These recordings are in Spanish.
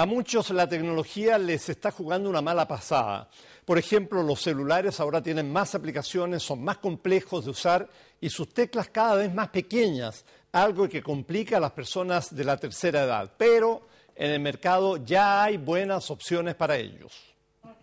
A muchos la tecnología les está jugando una mala pasada. Por ejemplo, los celulares ahora tienen más aplicaciones, son más complejos de usar y sus teclas cada vez más pequeñas, algo que complica a las personas de la tercera edad. Pero en el mercado ya hay buenas opciones para ellos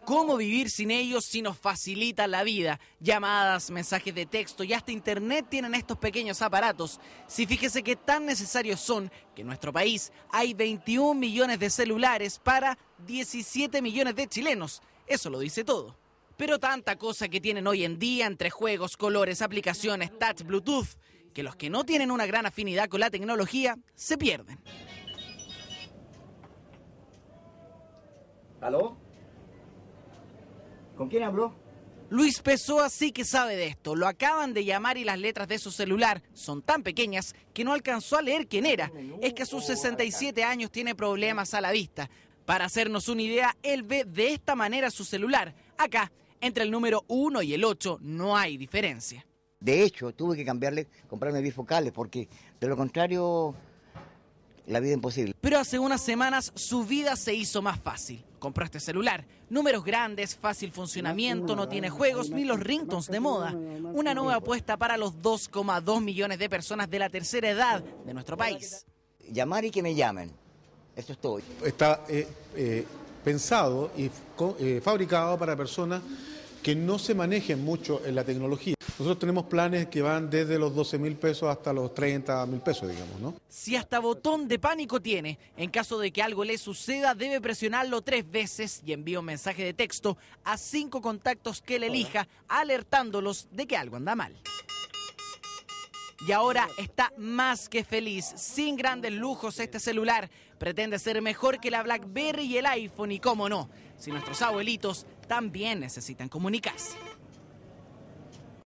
cómo vivir sin ellos si nos facilita la vida. Llamadas, mensajes de texto y hasta internet tienen estos pequeños aparatos. Si fíjese que tan necesarios son que en nuestro país hay 21 millones de celulares para 17 millones de chilenos. Eso lo dice todo. Pero tanta cosa que tienen hoy en día entre juegos, colores, aplicaciones, touch, Bluetooth, que los que no tienen una gran afinidad con la tecnología se pierden. ¿Aló? ¿Con quién habló? Luis Pessoa sí que sabe de esto. Lo acaban de llamar y las letras de su celular son tan pequeñas que no alcanzó a leer quién era. Es que a sus 67 años tiene problemas a la vista. Para hacernos una idea, él ve de esta manera su celular. Acá, entre el número 1 y el 8, no hay diferencia. De hecho, tuve que cambiarle, comprarme bifocales porque de lo contrario la vida imposible. Pero hace unas semanas su vida se hizo más fácil. este celular, números grandes, fácil funcionamiento, no tiene juegos ni los ringtones de moda. Una nueva apuesta para los 2,2 millones de personas de la tercera edad de nuestro país. Llamar y que me llamen. Eso es todo. Está eh, eh, pensado y eh, fabricado para personas que no se manejen mucho en la tecnología. Nosotros tenemos planes que van desde los 12 mil pesos hasta los 30 mil pesos, digamos, ¿no? Si hasta botón de pánico tiene, en caso de que algo le suceda, debe presionarlo tres veces y envía un mensaje de texto a cinco contactos que le elija, alertándolos de que algo anda mal y ahora está más que feliz. Sin grandes lujos este celular pretende ser mejor que la BlackBerry y el iPhone y cómo no, si nuestros abuelitos también necesitan comunicarse.